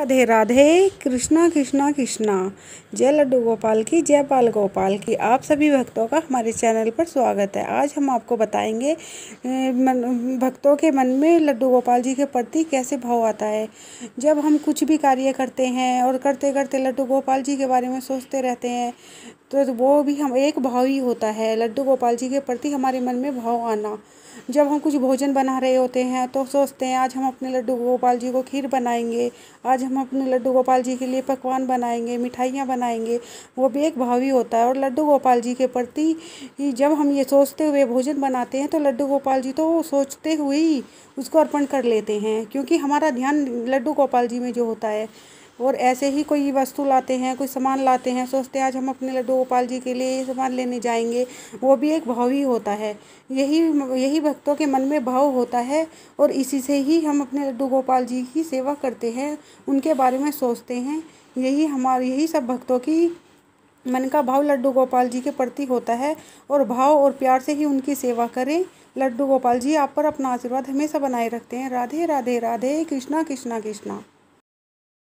राधे राधे कृष्णा कृष्णा कृष्णा जय लड्डू गोपाल की जय पाल गोपाल की आप सभी भक्तों का हमारे चैनल पर स्वागत है आज हम आपको बताएंगे भक्तों के मन में लड्डू गोपाल जी के प्रति कैसे भाव आता है जब हम कुछ भी कार्य करते हैं और करते करते लड्डू गोपाल जी के बारे में सोचते रहते हैं तो वो भी हम एक भाव ही होता है लड्डू गोपाल जी के प्रति हमारे मन में भाव आना जब हम कुछ भोजन बना रहे होते हैं तो सोचते हैं आज हम अपने लड्डू गोपाल जी को खीर बनाएंगे आज हम अपने लड्डू गोपाल जी के लिए पकवान बनाएंगे मिठाइयाँ बनाएंगे वो भी एक भावी होता है और लड्डू गोपाल जी के प्रति जब हम ये सोचते हुए भोजन बनाते हैं तो लड्डू गोपाल जी तो सोचते हुए ही उसको अर्पण कर लेते हैं क्योंकि हमारा ध्यान लड्डू गोपाल जी में जो होता है और ऐसे ही कोई वस्तु लाते हैं कोई सामान लाते हैं सोचते हैं आज हम अपने लड्डू गोपाल जी के लिए ये सामान लेने जाएंगे वो भी एक भाव ही होता है यही यही भक्तों के मन में भाव होता है और इसी से ही हम अपने लड्डू गोपाल जी की सेवा करते हैं उनके बारे में सोचते हैं यही हमारे यही सब भक्तों की मन का भाव लड्डू गोपाल जी के प्रति होता है और भाव और प्यार से ही उनकी सेवा करें लड्डू गोपाल जी आप पर अपना आशीर्वाद हमेशा बनाए रखते हैं राधे राधे राधे कृष्णा कृष्णा कृष्णा